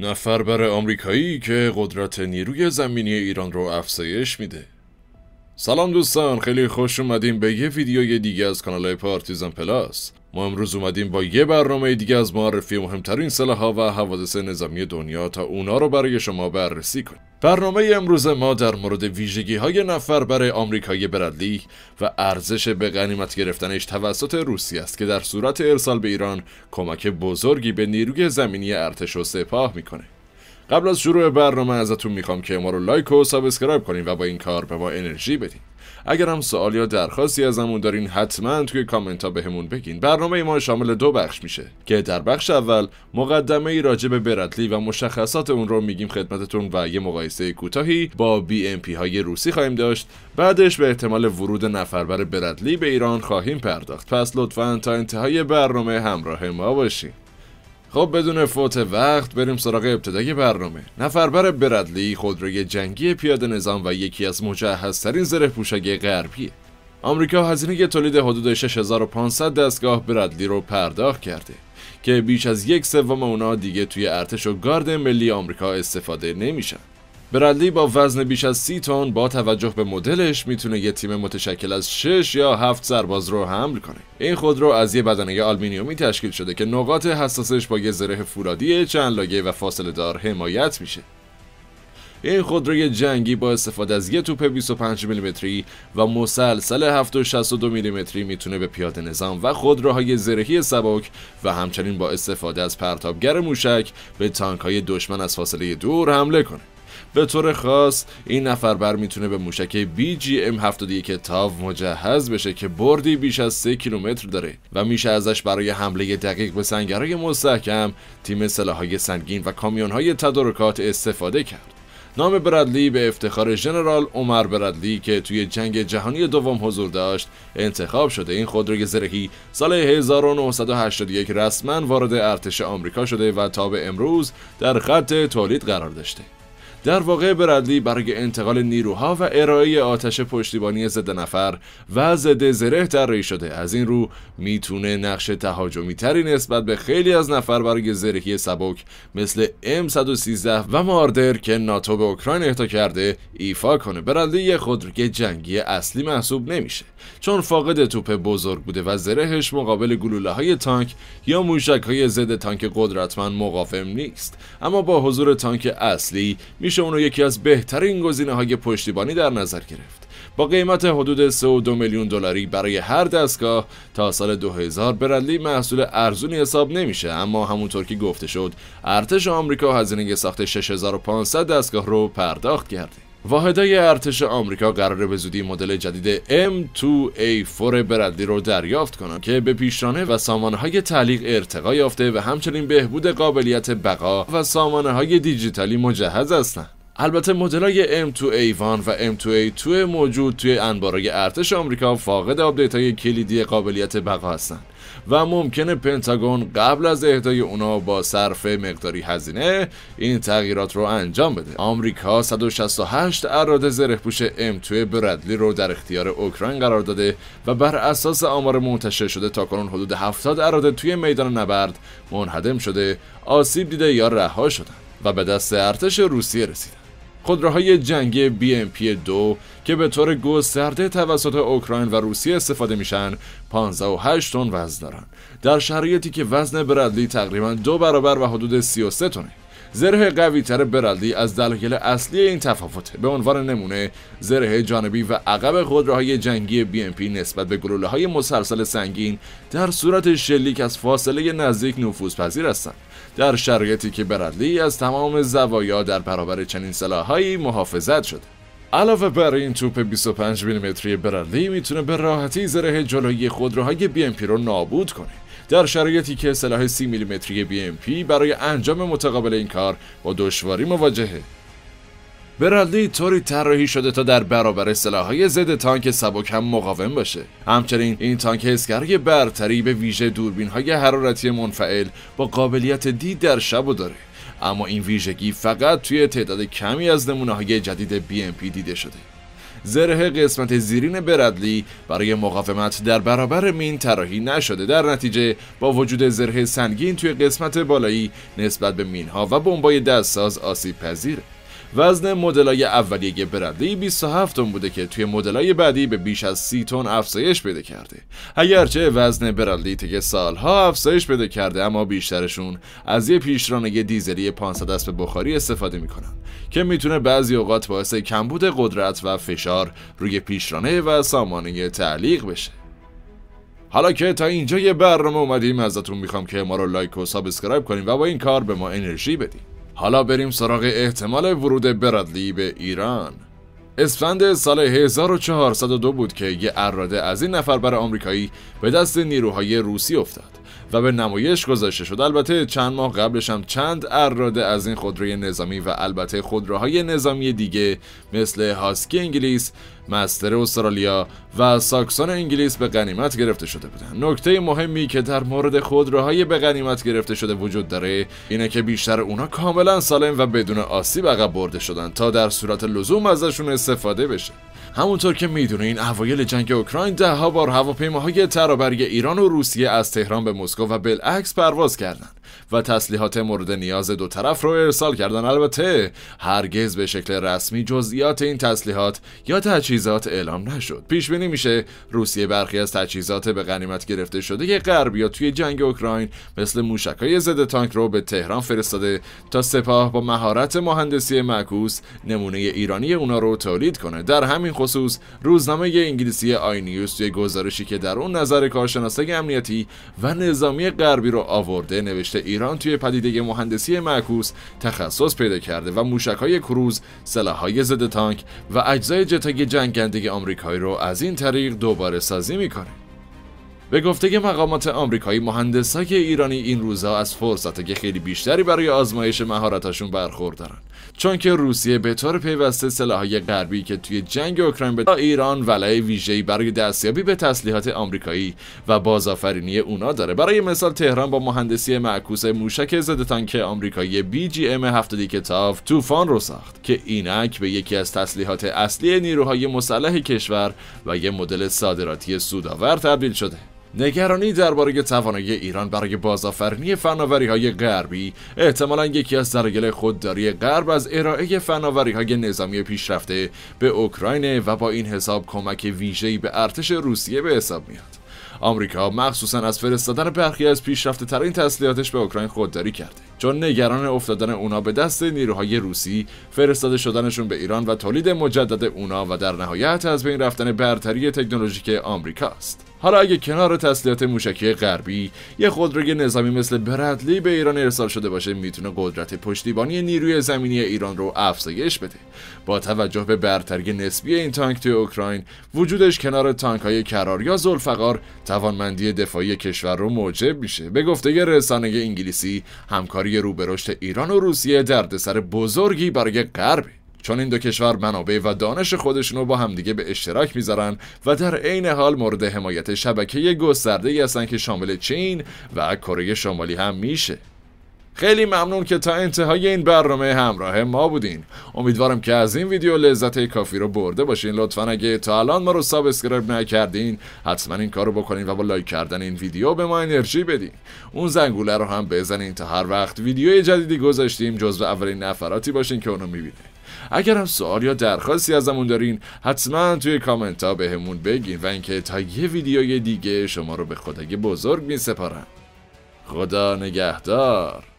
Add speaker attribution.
Speaker 1: نفر بر آمریکایی که قدرت نیروی زمینی ایران رو افزایش میده سلام دوستان خیلی خوش اومدیم به یه ویدیوی دیگه از کانال پارتیزان پلاس ما امروز اومدیم با یه برنامه دیگه از معرفی مهمترین ها و حوادث نظامی دنیا تا اونا رو برای شما بررسی کنیم برنامه امروز ما در مورد ویژگی های نفر برای آمریکای برادلی و ارزش به غنیمت گرفتنش توسط روسی است که در صورت ارسال به ایران کمک بزرگی به نیروی زمینی ارتش و سپاه میکنه قبل از شروع برنامه ازتون میخوام که ما رو لایک و سابسکرایب کنین و با این کار به ما انرژی بدین اگر هم سوال یا درخواستی همون دارین حتما توی کامنت ها بهمون بگین برنامه ما شامل دو بخش میشه که در بخش اول مقدمه ای راجب به برتلی و مشخصات اون رو میگیم خدمتتون و یه مقایسه کوتاهی با بی ام پی های روسی خواهیم داشت بعدش به احتمال ورود نفربر برتلی به ایران خواهیم پرداخت پس لطفا تا انتهای برنامه همراه ما باشین خب بدون فوت وقت بریم سراغ ابتدای برنامه نفربر برادلی خودروی جنگی پیاده نظام و یکی از مجهزترین زره پوشک غربیه آمریکا هزینه تولید حدود 6500 دستگاه بردلی رو پرداخت کرده که بیش از یک سوم اونا دیگه توی ارتش و گارد ملی آمریکا استفاده نمیشن برندی با وزن بیش از سی تون با توجه به مدلش میتونه یه تیم متشکل از 6 یا 7 سرباز رو حمل کنه این خودرو از یه بدنه آلمینیومی تشکیل شده که نقاط حساسش با یه زره فولادی چند لایه و فاصله دار حمایت میشه این خودروی جنگی با استفاده از یه توپ 25 میلیمتری و مسلسل 7.62 میلیمتری میتونه به پیاده نظام و خودروهای زرهی سبک و همچنین با استفاده از پرتابگر موشک به تانک های دشمن از فاصله دور حمله کنه به طور خاص این نفر بر میتونه به موشک BGM-71 تاو مجهز بشه که بردی بیش از 3 کیلومتر داره و میشه ازش برای حمله دقیق به سنگرهای مستحکم تیم سلاحهای سنگین و کامیونهای تدارکات استفاده کرد نام برادلی به افتخار ژنرال عمر برادلی که توی جنگ جهانی دوم حضور داشت انتخاب شده این خودروی زرهی سال 1981 رسما وارد ارتش آمریکا شده و تا به امروز در خط تولید قرار داشته در واقع برادلی برای انتقال نیروها و ارائه آتش پشتیبانی ضد نفر و ضد زره در شده از این رو میتونه نقش تهاجمی تری نسبت به خیلی از نفر برای زرهی سبک مثل M113 و ماردر که ناتو به اوکراین اهدا کرده ایفا کنه برادلی یه خودروی جنگی اصلی محسوب نمیشه چون فاقد توپ بزرگ بوده و زرهش مقابل گلوله های تانک یا موشک های ضد تانک قدرتمند مقاوم نیست اما با حضور تانک اصلی میشه اونو یکی از بهترین گزینه های پشتیبانی در نظر گرفت با قیمت حدود 3.2 میلیون دلاری برای هر دستگاه تا سال 2000 برلی محصول ارزونی حساب نمیشه اما همونطور که گفته شد ارتش آمریکا هزینه ساخت 6500 دستگاه رو پرداخت کرده واحدهای ارتش آمریکا قراره به زودی مدل جدید M2A4 بردی رو دریافت کنند که به پیشرانه و سامانه‌های تعلیق ارتقا یافته و همچنین بهبود قابلیت بقا و سامانه‌های دیجیتالی مجهز هستند. البته های M2A1 و M2A2 موجود توی انبارای ارتش آمریکا فاقد آپدیت های کلیدی قابلیت بقا هستند و ممکنه پنتاگون قبل از اهدای اونا با صرف مقداری هزینه این تغییرات رو انجام بده آمریکا 168 اراده زرهپوش M2 برادلی رو در اختیار اوکراین قرار داده و بر اساس آمار منتشر شده تاکنون حدود 70 اراده توی میدان نبرد منهدم شده آسیب دیده یا رها شدن و به دست ارتش روسیه رسید خودروهای جنگی BMP 2 که به طور گسترده توسط اوکراین و روسیه استفاده میشن 158 تن وزن دارن در شرایطی که وزن بردلی تقریبا دو برابر و حدود 33 تنه زره قوی تر برالدی از دلایل اصلی این تفاوته به عنوان نمونه زره جانبی و عقب خودروهای جنگی پی نسبت به گلوله های مسلسل سنگین در صورت شلیک از فاصله نزدیک پذیر هستند در شرایطی که برادلی از تمام زوایا در برابر چنین سلاحهایی محافظت شده علاوه بر این توپ 25 میلیمتری برادلی میتونه به راحتی زره جلویی خودروهای پی رو نابود کنه در شرایطی که سلاح 30 میلیمتری پی برای انجام متقابل این کار با دشواری مواجهه برادلی طوری طراحی شده تا در برابر سلاحهای ضد تانک سبک هم مقاوم باشه همچنین این تانک اسکرای برتری به ویژه دوربین های حرارتی منفعل با قابلیت دید در شب و داره اما این ویژگی فقط توی تعداد کمی از نمونه های جدید BMP دیده شده زره قسمت زیرین بردلی برای مقاومت در برابر مین طراحی نشده در نتیجه با وجود زره سنگین توی قسمت بالایی نسبت به ها و بمبای دستساز آسیب پذیره وزن مدلای اولیه برنده 27 تن بوده که توی مدلای بعدی به بیش از 30 تن افزایش پیدا کرده اگرچه وزن برالدی طی سالها افزایش پیدا کرده اما بیشترشون از یه پیشرانه دیزلی 500 اسب بخاری استفاده میکنن که میتونه بعضی اوقات باعث کمبود قدرت و فشار روی پیشرانه و سامانه تعلیق بشه حالا که تا اینجا یه برنامه اومدیم ازتون میخوام که ما رو لایک و سابسکرایب کنیم و با این کار به ما انرژی بدیم حالا بریم سراغ احتمال ورود برادلی به ایران اسفند سال 1402 بود که یه اراده از این نفر بر آمریکایی به دست نیروهای روسی افتاد و به نمایش گذاشته شد البته چند ماه قبلش هم چند اراده از این خودروی نظامی و البته خودروهای نظامی دیگه مثل هاسکی انگلیس مستر استرالیا و ساکسون انگلیس به غنیمت گرفته شده بودند. نکته مهمی که در مورد خودروهای به غنیمت گرفته شده وجود داره اینه که بیشتر اونا کاملا سالم و بدون آسیب عقب برده شدن تا در صورت لزوم ازشون استفاده بشه. همونطور که میدونین اوایل جنگ اوکراین دهها بار هواپیماهای ترابری ایران و روسیه از تهران به مسکو و بالعکس پرواز کردند و تسلیحات مورد نیاز دو طرف رو ارسال کردن البته هرگز به شکل رسمی جزئیات این تسلیحات یا تجهیزات اعلام نشد پیش بینی میشه روسیه برخی از تجهیزات به غنیمت گرفته شده غربیا توی جنگ اوکراین مثل موشکای ضد تانک رو به تهران فرستاده تا سپاه با مهارت مهندسی معکوس نمونه ایرانی اونا رو تولید کنه در همین خصوص روزنامه انگلیسی آینیوس توی گزارشی که در اون نظر کارشناسای امنیتی و نظامی غربی رو آورده نوشته ایران توی پدیده مهندسی معکوس تخصص پیدا کرده و های کروز، های ضد تانک و اجزای جتای جنگنده آمریکایی رو از این طریق دوباره سازی میکنه. به گفته مقامات آمریکایی مهندسای ایرانی این روزها از فرصت خیلی بیشتری برای آزمایش مهارتاشون برخوردارن. چون که روسیه به طور پیوسته سلاحهای غربی که توی جنگ اوکراین به ایران ولای ویژه‌ای برای دستیابی به تسلیحات آمریکایی و بازآفرینی اونا داره برای مثال تهران با مهندسی معکوس موشک ضد تانک آمریکایی BGM-70 کتاب طوفان رو ساخت که اینک به یکی از تسلیحات اصلی نیروهای مسلح کشور و یه مدل صادراتی سودآور تبدیل شده نگرانی درباره توانایی ایران برای بازآفرینی فناوری‌های غربی احتمالا یکی از دلایل خودداری غرب از ارائه فناوری‌های نظامی پیشرفته به اوکراین و با این حساب کمک ویژه‌ای به ارتش روسیه به حساب میاد. آمریکا مخصوصا از فرستادن برخی از پیشرفته ترین تسلیحاتش به اوکراین خودداری کرده چون نگران افتادن اونا به دست نیروهای روسی فرستاده شدنشون به ایران و تولید مجدد اونا و در نهایت از بین رفتن برتری تکنولوژیک است حالا اگه کنار تسلیحات موشکی غربی یه خودروی نظامی مثل بردلی به ایران ارسال شده باشه میتونه قدرت پشتیبانی نیروی زمینی ایران رو افزایش بده با توجه به برتری نسبی این تانک توی اوکراین وجودش کنار تانک های کرار یا زلفقار توانمندی دفاعی کشور رو موجب میشه به گفته رسانه انگلیسی همکاری روبرشت ایران و روسیه دردسر بزرگی برای غربه چون این دو کشور منابع و دانش خودشونو رو با همدیگه به اشتراک میذارن و در عین حال مورد حمایت شبکه گسترده هستن که شامل چین و کره شمالی هم میشه خیلی ممنون که تا انتهای این برنامه همراه ما بودین امیدوارم که از این ویدیو لذت کافی رو برده باشین لطفا اگه تا الان ما رو سابسکرایب نکردین حتما این کار رو بکنین و با لایک کردن این ویدیو به ما انرژی بدین اون زنگوله رو هم بزنین تا هر وقت ویدیو جدیدی گذاشتیم جزو اولین نفراتی باشین که اونو میبینه اگر هم سوال یا درخواستی ازمون دارین حتما توی کامنت ها بهمون بگین و اینکه تا یه ویدیوی دیگه شما رو به خدای بزرگ می سپارم خدا نگهدار